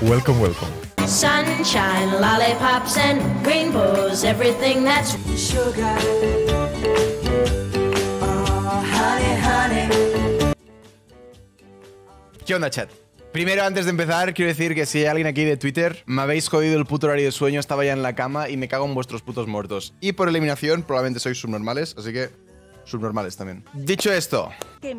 Welcome, welcome. Sunshine, lollipops and rainbows, everything that's sugar. Oh, honey. ¿Qué onda, chat? Primero, antes de empezar, quiero decir que si hay alguien aquí de Twitter, me habéis jodido el puto horario de sueño, estaba ya en la cama y me cago en vuestros putos muertos. Y por eliminación, probablemente sois subnormales, así que subnormales también. Dicho esto. Que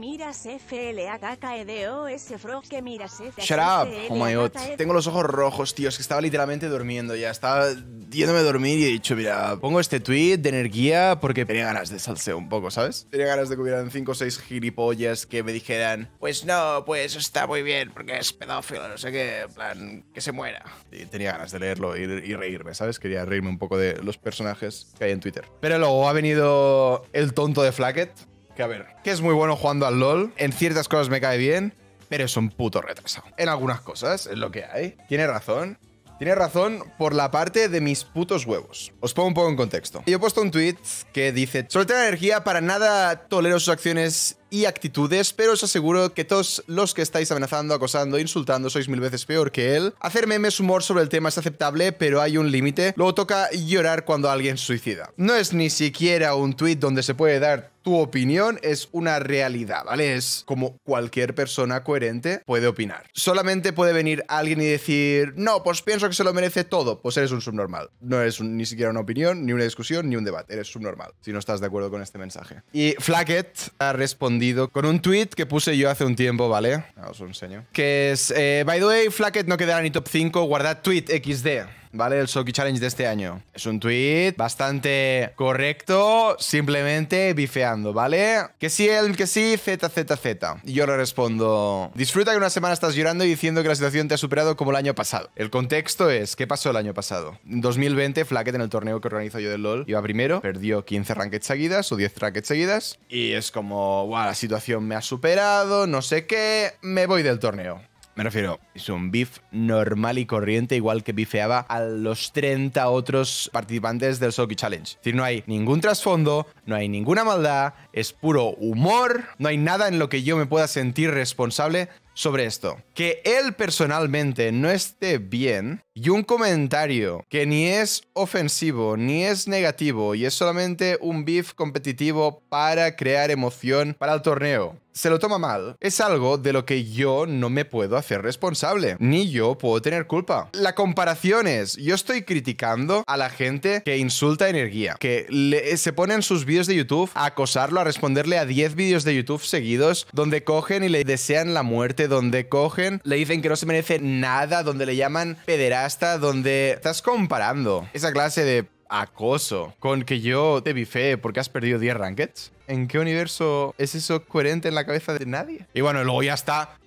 Shut up. Oh my god. Tengo los ojos rojos, tíos, que estaba literalmente durmiendo ya. Estaba yéndome a dormir y he dicho, mira, pongo este tweet de energía porque tenía ganas de salseo un poco, ¿sabes? Tenía ganas de que hubieran 5 o 6 gilipollas que me dijeran, pues no, pues está muy bien porque es pedófilo, no sé qué, en plan, que se muera. Y tenía ganas de leerlo y, y reírme, ¿sabes? Quería reírme un poco de los personajes que hay en Twitter. Pero luego ha venido el tonto de Flacket, que a ver, que es muy bueno jugando al LOL, en ciertas cosas me cae bien, pero es un puto retrasado. En algunas cosas, es lo que hay. Tiene razón. Tiene razón por la parte de mis putos huevos. Os pongo un poco en contexto. Yo he puesto un tweet que dice: Sobre energía, para nada tolero sus acciones y actitudes, pero os aseguro que todos los que estáis amenazando, acosando, insultando sois mil veces peor que él. Hacer memes, humor sobre el tema es aceptable, pero hay un límite. Luego toca llorar cuando alguien se suicida. No es ni siquiera un tweet donde se puede dar tu opinión es una realidad, ¿vale? Es como cualquier persona coherente puede opinar. Solamente puede venir alguien y decir, no, pues pienso que se lo merece todo. Pues eres un subnormal. No es ni siquiera una opinión, ni una discusión, ni un debate. Eres subnormal, si no estás de acuerdo con este mensaje. Y Flackett ha respondido con un tweet que puse yo hace un tiempo, ¿vale? Os lo enseño. Que es, eh, by the way, Flacket no quedará ni top 5, guardad tweet XD. ¿vale? El Soki Challenge de este año. Es un tweet bastante correcto, simplemente bifeando, ¿vale? Que sí, el que sí, ZZZ. Y yo le respondo, disfruta que una semana estás llorando y diciendo que la situación te ha superado como el año pasado. El contexto es, ¿qué pasó el año pasado? En 2020, Flacket en el torneo que organizo yo del LOL iba primero, perdió 15 rankets seguidas o 10 rankets seguidas y es como, wow, la situación me ha superado, no sé qué, me voy del torneo. Me refiero, es un bif normal y corriente, igual que bifeaba a los 30 otros participantes del Soki Challenge. Es decir, no hay ningún trasfondo, no hay ninguna maldad, es puro humor, no hay nada en lo que yo me pueda sentir responsable sobre esto. Que él personalmente no esté bien, y un comentario que ni es ofensivo ni es negativo y es solamente un beef competitivo para crear emoción para el torneo. Se lo toma mal. Es algo de lo que yo no me puedo hacer responsable. Ni yo puedo tener culpa. La comparación es, yo estoy criticando a la gente que insulta energía, que se pone en sus vídeos de YouTube a acosarlo, a responderle a 10 vídeos de YouTube seguidos, donde cogen y le desean la muerte, donde cogen, le dicen que no se merece nada, donde le llaman federal hasta donde estás comparando esa clase de acoso con que yo te bife porque has perdido 10 rankets. ¿En qué universo es eso coherente en la cabeza de nadie? Y bueno, luego ya está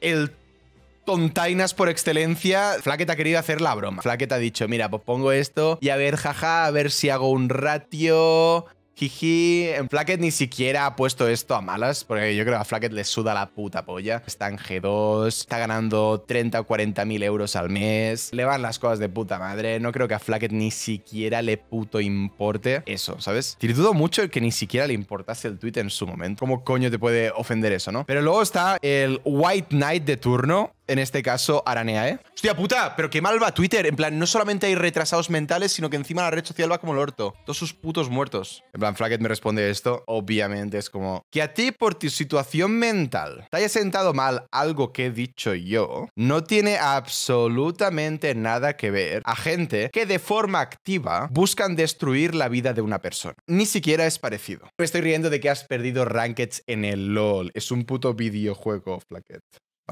el tontainas por excelencia, Flaquet ha querido hacer la broma. Flaquet ha dicho, mira, pues pongo esto y a ver, jaja, a ver si hago un ratio, Jiji, en Flacket ni siquiera ha puesto esto a malas, porque yo creo que a Flacket le suda la puta polla. Está en G2, está ganando 30 o 40 mil euros al mes, le van las cosas de puta madre. No creo que a Flacket ni siquiera le puto importe eso, ¿sabes? Te dudo mucho el que ni siquiera le importase el tweet en su momento. ¿Cómo coño te puede ofender eso, no? Pero luego está el White Knight de turno, en este caso Aranea, ¿eh? Hostia puta, pero qué mal va Twitter. En plan, no solamente hay retrasados mentales, sino que encima la red social va como el orto. Todos sus putos muertos. En plan, Flacket me responde esto. Obviamente es como, que a ti por tu situación mental te haya sentado mal algo que he dicho yo, no tiene absolutamente nada que ver a gente que de forma activa buscan destruir la vida de una persona. Ni siquiera es parecido. Me estoy riendo de que has perdido rankeds en el LOL. Es un puto videojuego, Flacket.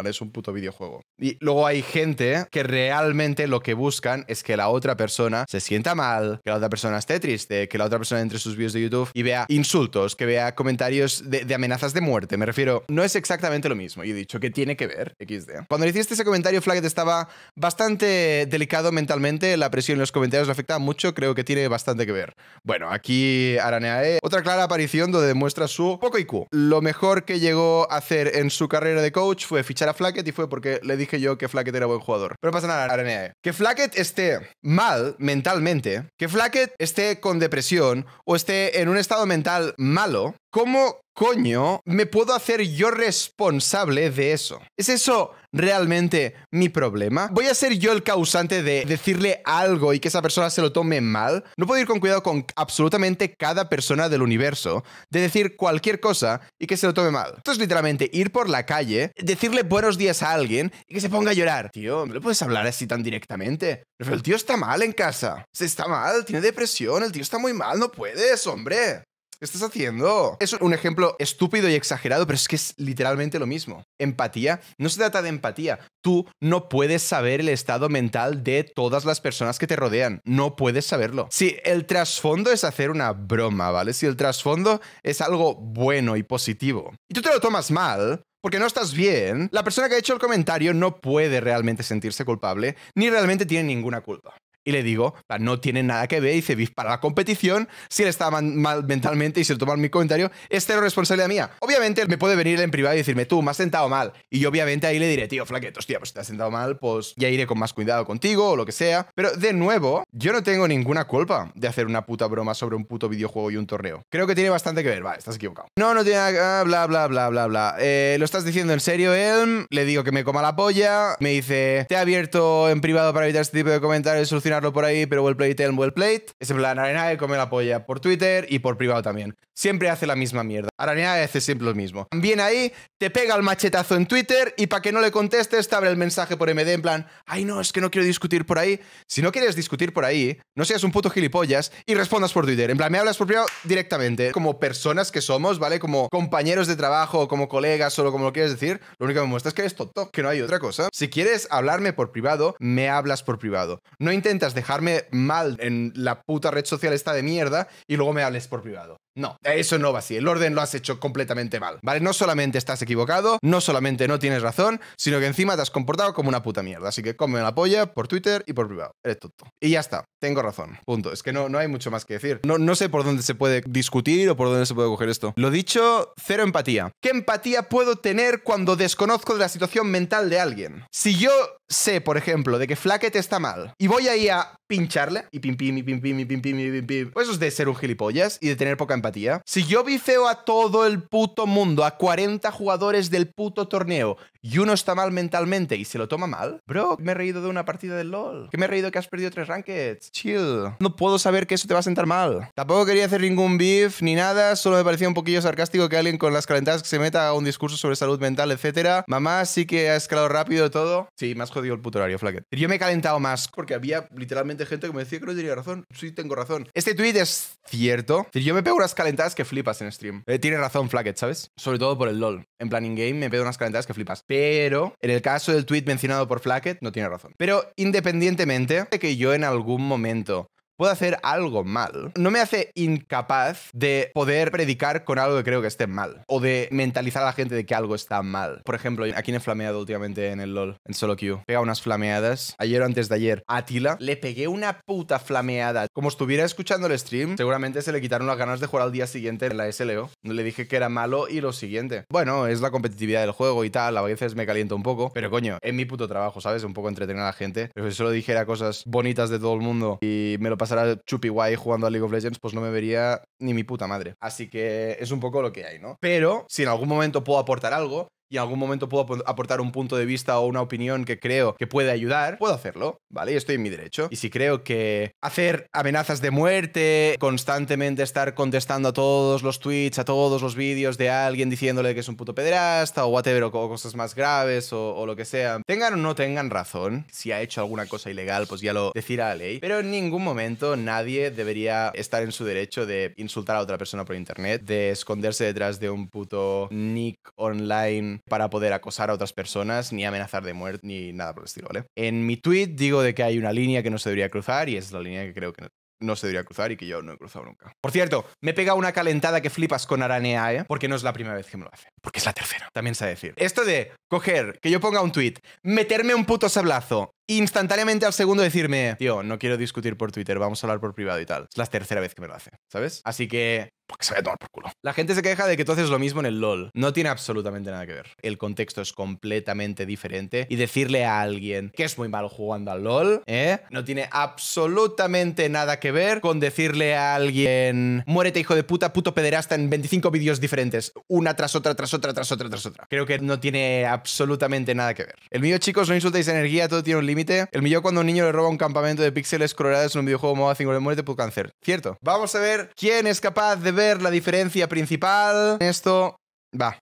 Es un puto videojuego. Y luego hay gente que realmente lo que buscan es que la otra persona se sienta mal, que la otra persona esté triste, que la otra persona entre sus vídeos de YouTube y vea insultos, que vea comentarios de, amenazas de muerte. Me refiero, no es exactamente lo mismo. y he dicho que tiene que ver, XD. Cuando le hiciste ese comentario, Flaggett estaba bastante delicado mentalmente, la presión en los comentarios lo afecta mucho, creo que tiene bastante que ver. Bueno, aquí Araneae, otra clara aparición donde demuestra su poco IQ. Lo mejor que llegó a hacer en su carrera de coach fue fichar a Flackett y fue porque le dije yo que Flackett era buen jugador. Pero pasa nada, Aranea. E e. Que Flackett esté mal mentalmente, que Flackett esté con depresión o esté en un estado mental malo, ¿Cómo coño me puedo hacer yo responsable de eso? ¿Es eso realmente mi problema? ¿Voy a ser yo el causante de decirle algo y que esa persona se lo tome mal? No puedo ir con cuidado con absolutamente cada persona del universo de decir cualquier cosa y que se lo tome mal. Esto es literalmente ir por la calle, decirle buenos días a alguien y que se ponga a llorar. Tío, no le puedes hablar así tan directamente? Pero el tío está mal en casa. Se está mal, tiene depresión, el tío está muy mal, no puedes, hombre. ¿Qué estás haciendo? Es un ejemplo estúpido y exagerado, pero es que es literalmente lo mismo. Empatía, no se trata de empatía. Tú no puedes saber el estado mental de todas las personas que te rodean. No puedes saberlo. Si el trasfondo es hacer una broma, ¿vale? Si el trasfondo es algo bueno y positivo. Y tú te lo tomas mal, porque no estás bien, la persona que ha hecho el comentario no puede realmente sentirse culpable, ni realmente tiene ninguna culpa. Y le digo, no tiene nada que ver, dice Biff, para la competición, si él estaba mal mentalmente y se lo toma mi comentario, este es cero responsabilidad mía. Obviamente él me puede venir en privado y decirme, tú, me has sentado mal. Y obviamente ahí le diré, tío, flaqueto, hostia, pues te has sentado mal, pues ya iré con más cuidado contigo o lo que sea. Pero de nuevo, yo no tengo ninguna culpa de hacer una puta broma sobre un puto videojuego y un torneo. Creo que tiene bastante que ver, vale, estás equivocado. No, no tiene nada, ah, bla, bla, bla, bla, bla. Eh, lo estás diciendo en serio, él le digo que me coma la polla, me dice, te he abierto en privado para evitar este tipo de comentarios, por ahí, pero Wellplate, Telm, Wellplate, es en plan, nadie come la polla por Twitter y por privado también siempre hace la misma mierda. Aranea hace este siempre lo mismo. También ahí, te pega el machetazo en Twitter y para que no le contestes te abre el mensaje por MD en plan, ay no, es que no quiero discutir por ahí. Si no quieres discutir por ahí, no seas un puto gilipollas y respondas por Twitter. En plan, me hablas por privado directamente. Como personas que somos, ¿vale? Como compañeros de trabajo, como colegas, solo como lo quieres decir, lo único que me muestra es que eres tonto, que no hay otra cosa. Si quieres hablarme por privado, me hablas por privado. No intentas dejarme mal en la puta red social esta de mierda y luego me hables por privado. No, eso no va así. El orden lo has hecho completamente mal. ¿Vale? No solamente estás equivocado, no solamente no tienes razón, sino que encima te has comportado como una puta mierda. Así que come la polla por Twitter y por privado. Eres tonto. Y ya está. Tengo razón. Punto. Es que no, no hay mucho más que decir. No, no sé por dónde se puede discutir o por dónde se puede coger esto. Lo dicho, cero empatía. ¿Qué empatía puedo tener cuando desconozco de la situación mental de alguien? Si yo sé, por ejemplo, de que Flacket está mal y voy ahí a pincharle y pim pim y pim pim y pim pim pim pim, pues eso es de ser un gilipollas y de tener poca empatía si yo bifeo a todo el puto mundo, a 40 jugadores del puto torneo, y uno está mal mentalmente y se lo toma mal, bro, me he reído de una partida del LOL. Que me he reído que has perdido tres rankets? Chill. No puedo saber que eso te va a sentar mal. Tampoco quería hacer ningún beef ni nada, solo me parecía un poquillo sarcástico que alguien con las calentadas que se meta a un discurso sobre salud mental, etcétera. Mamá sí que ha escalado rápido todo. Sí, me has jodido el puto horario, Flacket. Yo me he calentado más porque había literalmente gente que me decía que no tenía razón. Sí, tengo razón. Este tweet es cierto. Yo me pego unas calentadas que flipas en stream. Eh, tiene razón, Flacket, ¿sabes? Sobre todo por el LOL. En planning game me pego unas calentadas que flipas. Pero en el caso del tweet mencionado por Flackett, no tiene razón. Pero independientemente de que yo en algún momento puedo hacer algo mal, no me hace incapaz de poder predicar con algo que creo que esté mal. O de mentalizar a la gente de que algo está mal. Por ejemplo, aquí quién he flameado últimamente en el LOL? En solo queue. Pega unas flameadas. Ayer o antes de ayer, a Tila le pegué una puta flameada. Como estuviera escuchando el stream, seguramente se le quitaron las ganas de jugar al día siguiente en la SLO. Le dije que era malo y lo siguiente. Bueno, es la competitividad del juego y tal. A veces me caliento un poco. Pero coño, es mi puto trabajo, ¿sabes? Un poco entretener a la gente. Pero si solo dijera cosas bonitas de todo el mundo y me lo pasé a Chupi Guay jugando a League of Legends, pues no me vería ni mi puta madre. Así que es un poco lo que hay, ¿no? Pero si en algún momento puedo aportar algo, y en algún momento puedo aportar un punto de vista o una opinión que creo que puede ayudar, puedo hacerlo, ¿vale? Y estoy en mi derecho. Y si creo que hacer amenazas de muerte, constantemente estar contestando a todos los tweets, a todos los vídeos de alguien diciéndole que es un puto pederasta o whatever, o cosas más graves o, o lo que sea, tengan o no tengan razón, si ha hecho alguna cosa ilegal, pues ya lo decirá la ley, pero en ningún momento nadie debería estar en su derecho de insultar a otra persona por internet, de esconderse detrás de un puto nick online para poder acosar a otras personas, ni amenazar de muerte, ni nada por el estilo, ¿vale? En mi tweet digo de que hay una línea que no se debería cruzar y es la línea que creo que no se debería cruzar y que yo no he cruzado nunca. Por cierto, me pega una calentada que flipas con Aranea, ¿eh? porque no es la primera vez que me lo hace. Porque es la tercera. También de decir. Esto de coger, que yo ponga un tweet, meterme un puto sablazo instantáneamente al segundo decirme, tío, no quiero discutir por Twitter, vamos a hablar por privado y tal. Es la tercera vez que me lo hace, ¿sabes? Así que porque se va a tomar por culo. La gente se queja de que tú haces lo mismo en el LOL. No tiene absolutamente nada que ver. El contexto es completamente diferente. Y decirle a alguien que es muy malo jugando al LOL, ¿eh? No tiene absolutamente nada que ver con decirle a alguien, muérete hijo de puta, puto pederasta en 25 vídeos diferentes, una tras otra, tras otra, tras otra, tras otra. Creo que no tiene absolutamente nada que ver. El mío, chicos, no insultéis energía, todo tiene un límite el millón cuando un niño le roba un campamento de píxeles colorados en un videojuego modo 5 de muerte por cáncer. Cierto. Vamos a ver quién es capaz de ver la diferencia principal. Esto va.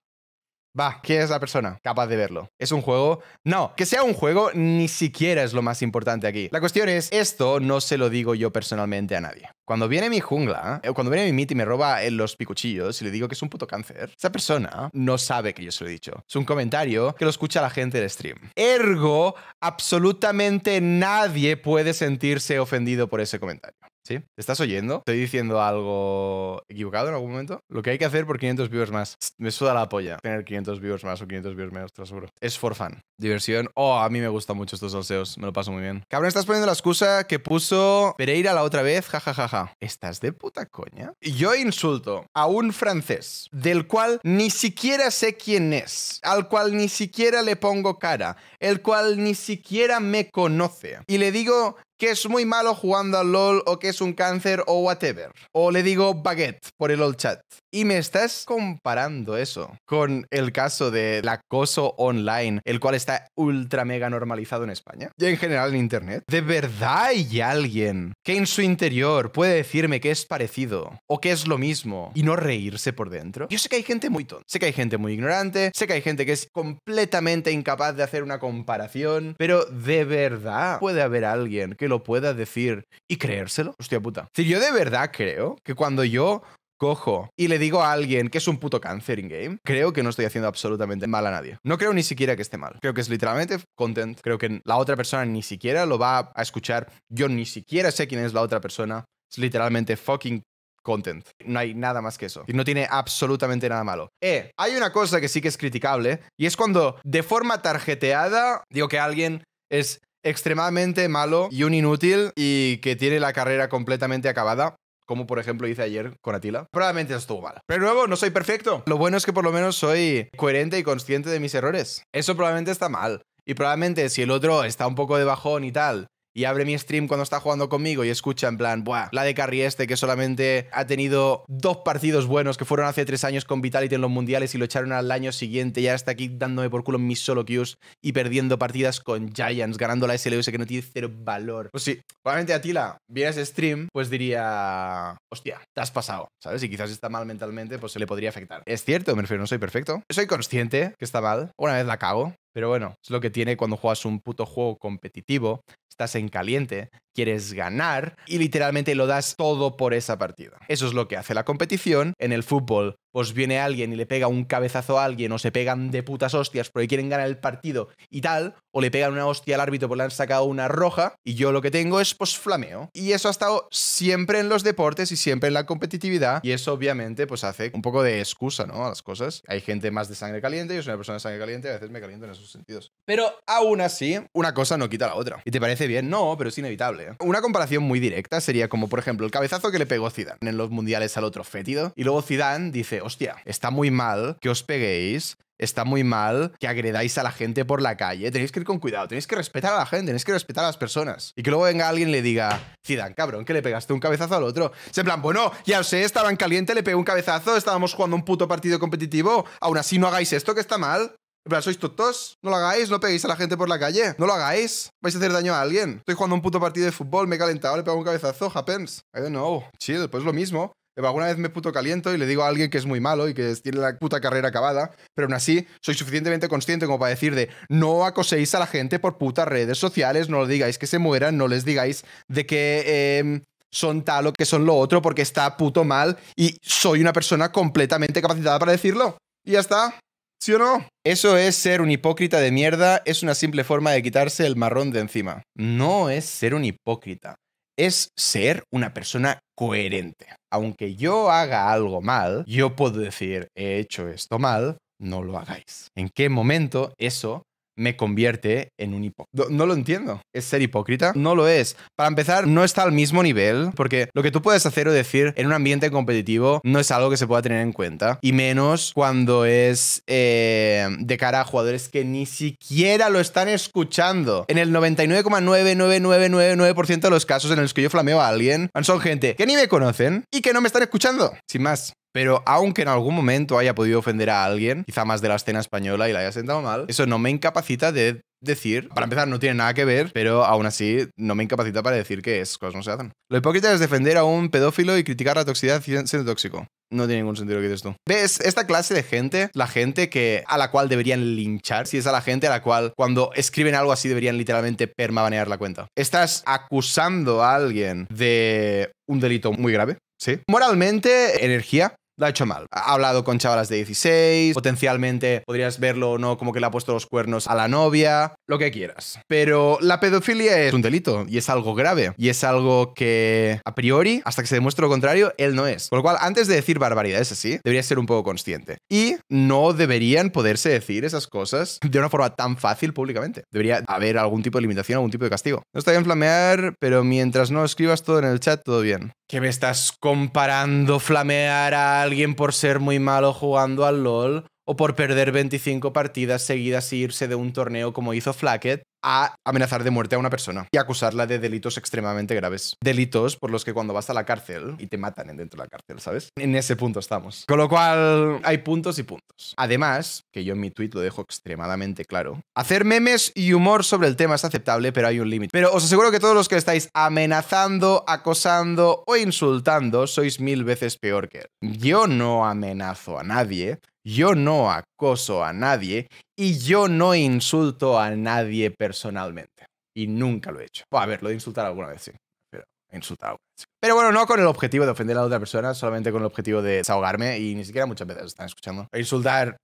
Va, ¿quién es la persona capaz de verlo? ¿Es un juego? No, que sea un juego ni siquiera es lo más importante aquí. La cuestión es, esto no se lo digo yo personalmente a nadie. Cuando viene mi jungla, o eh, cuando viene mi mit y me roba eh, los picuchillos y le digo que es un puto cáncer, esa persona no sabe que yo se lo he dicho. Es un comentario que lo escucha la gente del stream. Ergo, absolutamente nadie puede sentirse ofendido por ese comentario. ¿Sí? estás oyendo? ¿Estoy diciendo algo equivocado en algún momento? Lo que hay que hacer por 500 viewers más. Me suda la polla tener 500 viewers más o 500 viewers menos, te lo aseguro. Es for fun. Diversión. Oh, a mí me gustan mucho estos salseos. Me lo paso muy bien. Cabrón, estás poniendo la excusa que puso Pereira la otra vez. Ja, ¿Estás de puta coña? Yo insulto a un francés del cual ni siquiera sé quién es, al cual ni siquiera le pongo cara, el cual ni siquiera me conoce. Y le digo que es muy malo jugando al LOL o que es un cáncer o whatever. O le digo baguette por el old chat. Y me estás comparando eso con el caso del acoso online, el cual está ultra mega normalizado en España y en general en Internet. ¿De verdad hay alguien que en su interior puede decirme que es parecido o que es lo mismo y no reírse por dentro? Yo sé que hay gente muy tonta, sé que hay gente muy ignorante, sé que hay gente que es completamente incapaz de hacer una comparación, pero de verdad puede haber alguien que lo pueda decir y creérselo. Hostia puta. Si yo de verdad creo que cuando yo cojo y le digo a alguien que es un puto cáncer in-game, creo que no estoy haciendo absolutamente mal a nadie. No creo ni siquiera que esté mal. Creo que es literalmente content. Creo que la otra persona ni siquiera lo va a escuchar. Yo ni siquiera sé quién es la otra persona. Es literalmente fucking content. No hay nada más que eso. Y no tiene absolutamente nada malo. Eh, hay una cosa que sí que es criticable y es cuando de forma tarjeteada digo que alguien es extremadamente malo y un inútil y que tiene la carrera completamente acabada. Como por ejemplo hice ayer con Atila. Probablemente estuvo mal. Pero de nuevo, no soy perfecto. Lo bueno es que por lo menos soy coherente y consciente de mis errores. Eso probablemente está mal. Y probablemente si el otro está un poco de bajón y tal, y abre mi stream cuando está jugando conmigo y escucha en plan, Buah, la de Carry este que solamente ha tenido dos partidos buenos que fueron hace tres años con Vitality en los mundiales y lo echaron al año siguiente, y ya está aquí dándome por culo en mis solo queues y perdiendo partidas con Giants, ganando la SLS que no tiene cero valor. Pues sí, probablemente Atila vienes stream, pues diría, hostia, te has pasado, ¿sabes? Y quizás está mal mentalmente, pues se le podría afectar. Es cierto, me refiero, no soy perfecto. Soy consciente que está mal, una vez la cago, pero bueno, es lo que tiene cuando juegas un puto juego competitivo estás en caliente quieres ganar y literalmente lo das todo por esa partida. Eso es lo que hace la competición. En el fútbol, pues viene alguien y le pega un cabezazo a alguien o se pegan de putas hostias porque quieren ganar el partido y tal, o le pegan una hostia al árbitro porque le han sacado una roja y yo lo que tengo es pues flameo. Y eso ha estado siempre en los deportes y siempre en la competitividad y eso obviamente pues hace un poco de excusa, ¿no? A las cosas. Hay gente más de sangre caliente, yo soy una persona de sangre caliente y a veces me caliento en esos sentidos. Pero aún así, una cosa no quita la otra. ¿Y te parece bien? No, pero es inevitable. Una comparación muy directa sería como, por ejemplo, el cabezazo que le pegó Zidane en los mundiales al otro fétido. Y luego Zidane dice, hostia, está muy mal que os peguéis está muy mal que agredáis a la gente por la calle. Tenéis que ir con cuidado, tenéis que respetar a la gente, tenéis que respetar a las personas. Y que luego venga alguien y le diga, Zidane, cabrón, que le pegaste un cabezazo al otro. Se en plan, bueno, ya lo sé, estaba en caliente, le pegué un cabezazo, estábamos jugando un puto partido competitivo, aún así no hagáis esto que está mal. Pero sois tontos. No lo hagáis, no peguéis a la gente por la calle. No lo hagáis. Vais a hacer daño a alguien. Estoy jugando un puto partido de fútbol, me he calentado, le pego un cabezazo, happens. I don't know. Chill, pues lo mismo. Alguna vez me puto caliento y le digo a alguien que es muy malo y que tiene la puta carrera acabada, pero aún así soy suficientemente consciente como para decir de no acoséis a la gente por putas redes sociales, no lo digáis que se mueran, no les digáis de que em, son tal o que son lo otro porque está puto mal y soy una persona completamente capacitada para decirlo. Y ya está. ¿Sí o no? Eso es ser un hipócrita de mierda, es una simple forma de quitarse el marrón de encima. No es ser un hipócrita, es ser una persona coherente. Aunque yo haga algo mal, yo puedo decir, he hecho esto mal, no lo hagáis. ¿En qué momento eso me convierte en un hipócrita. No, lo entiendo. ¿Es ser hipócrita? No lo es. Para empezar, no está al mismo nivel, porque lo que tú puedes hacer o decir en un ambiente competitivo no es algo que se pueda tener en cuenta, y menos cuando es eh, de cara a jugadores que ni siquiera lo están escuchando. En el 99,99999% de los casos en los que yo flameo a alguien, son gente que ni me conocen y que no me están escuchando. Sin más. Pero aunque en algún momento haya podido ofender a alguien, quizá más de la escena española y la haya sentado mal, eso no me incapacita de decir, para empezar, no tiene nada que ver, pero aún así no me incapacita para decir que es cosas no se hacen. Lo hipócrita es defender a un pedófilo y criticar la toxicidad siendo tóxico. No tiene ningún sentido lo que dices tú. ¿Ves? Esta clase de gente, la gente que a la cual deberían linchar, si es a la gente a la cual cuando escriben algo así deberían literalmente permabanear la cuenta. Estás acusando a alguien de un delito muy grave, ¿sí? Moralmente, energía, lo ha hecho mal. Ha hablado con chavalas de 16, potencialmente podrías verlo o no como que le ha puesto los cuernos a la novia, lo que quieras. Pero la pedofilia es un delito y es algo grave y es algo que a priori, hasta que se demuestre lo contrario, él no es. Por lo cual, antes de decir barbaridades así, debería ser un poco consciente. Y no deberían poderse decir esas cosas de una forma tan fácil públicamente. Debería haber algún tipo de limitación, algún tipo de castigo. No está bien flamear, pero mientras no escribas todo en el chat, todo bien. ¿Qué me estás comparando flamear a alguien por ser muy malo jugando al LOL o por perder 25 partidas seguidas e irse de un torneo como hizo Flackett a amenazar de muerte a una persona y acusarla de delitos extremadamente graves. Delitos por los que cuando vas a la cárcel y te matan dentro de la cárcel, ¿sabes? En ese punto estamos. Con lo cual hay puntos y puntos. Además, que yo en mi tweet lo dejo extremadamente claro, hacer memes y humor sobre el tema es aceptable, pero hay un límite. Pero os aseguro que todos los que estáis amenazando, acosando o insultando sois mil veces peor que él. Yo no amenazo a nadie yo no acoso a nadie y yo no insulto a nadie personalmente. Y nunca lo he hecho. Bueno, a ver, lo de insultar alguna vez, sí. Pero insultar alguna vez. Sí. Pero bueno, no con el objetivo de ofender a la otra persona, solamente con el objetivo de desahogarme y ni siquiera muchas veces están escuchando. E insultar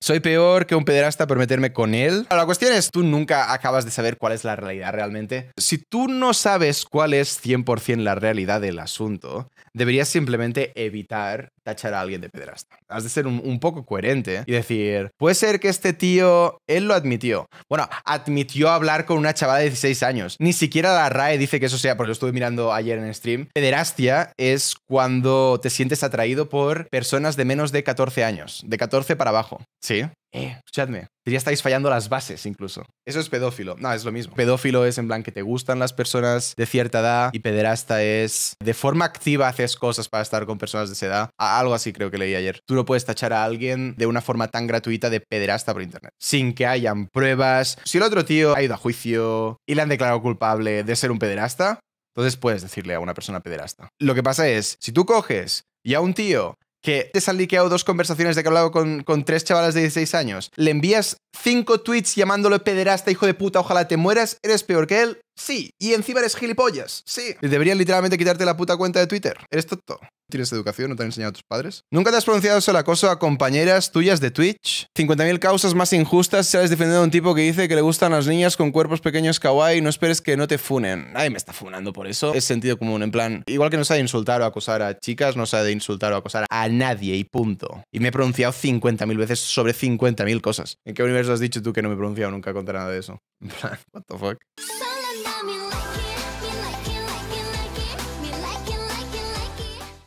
soy peor que un pederasta por meterme con él. la cuestión es, tú nunca acabas de saber cuál es la realidad realmente. Si tú no sabes cuál es 100% la realidad del asunto, deberías simplemente evitar tachar a alguien de pederasta. Has de ser un, poco coherente y decir, puede ser que este tío, él lo admitió. Bueno, admitió hablar con una chavala de 16 años. Ni siquiera la RAE dice que eso sea, porque lo estuve mirando ayer en stream. Pederastia es cuando te sientes atraído por personas de menos de 14 años, de 14 para abajo. Sí. Eh, escuchadme. Ya estáis fallando las bases incluso. Eso es pedófilo. No, es lo mismo. Pedófilo es en plan que te gustan las personas de cierta edad y pederasta es de forma activa haces cosas para estar con personas de esa edad. Algo así creo que leí ayer. Tú no puedes tachar a alguien de una forma tan gratuita de pederasta por internet. Sin que hayan pruebas. Si el otro tío ha ido a juicio y le han declarado culpable de ser un pederasta, entonces puedes decirle a una persona pederasta. Lo que pasa es, si tú coges y a un tío que te han liqueado dos conversaciones de que hablaba con, con tres chavalas de 16 años, le envías cinco tweets llamándolo pederasta, hijo de puta, ojalá te mueras, eres peor que él, sí. Y encima eres gilipollas, sí. Deberían literalmente quitarte la puta cuenta de Twitter, eres tonto tienes educación, no te han enseñado tus padres. ¿Nunca te has pronunciado sobre acoso a compañeras tuyas de Twitch? 50.000 causas más injustas si sales defendido a un tipo que dice que le gustan las niñas con cuerpos pequeños kawaii no esperes que no te funen. Nadie me está funando por eso. Es sentido común, en plan, igual que no sabe insultar o acosar a chicas, no sabe insultar o acosar a nadie y punto. Y me he pronunciado 50.000 veces sobre 50.000 cosas. ¿En qué universo has dicho tú que no me he pronunciado nunca contra nada de eso? En plan, what the fuck?